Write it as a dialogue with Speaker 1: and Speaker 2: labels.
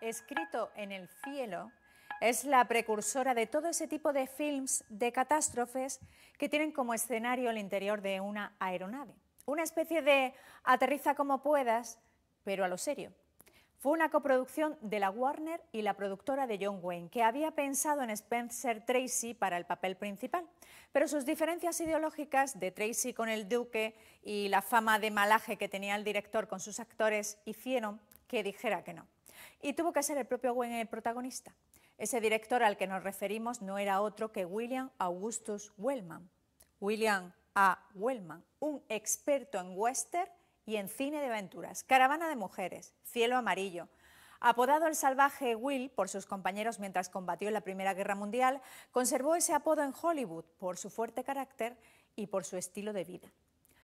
Speaker 1: escrito en el cielo, es la precursora de todo ese tipo de films de catástrofes que tienen como escenario el interior de una aeronave. Una especie de aterriza como puedas, pero a lo serio. Fue una coproducción de la Warner y la productora de John Wayne, que había pensado en Spencer Tracy para el papel principal, pero sus diferencias ideológicas de Tracy con el Duque y la fama de malaje que tenía el director con sus actores hicieron que dijera que no. Y tuvo que ser el propio Owen el protagonista. Ese director al que nos referimos no era otro que William Augustus Wellman. William A. Wellman, un experto en western y en cine de aventuras, Caravana de Mujeres, Cielo Amarillo, Apodado el salvaje Will por sus compañeros mientras combatió en la Primera Guerra Mundial, conservó ese apodo en Hollywood por su fuerte carácter y por su estilo de vida.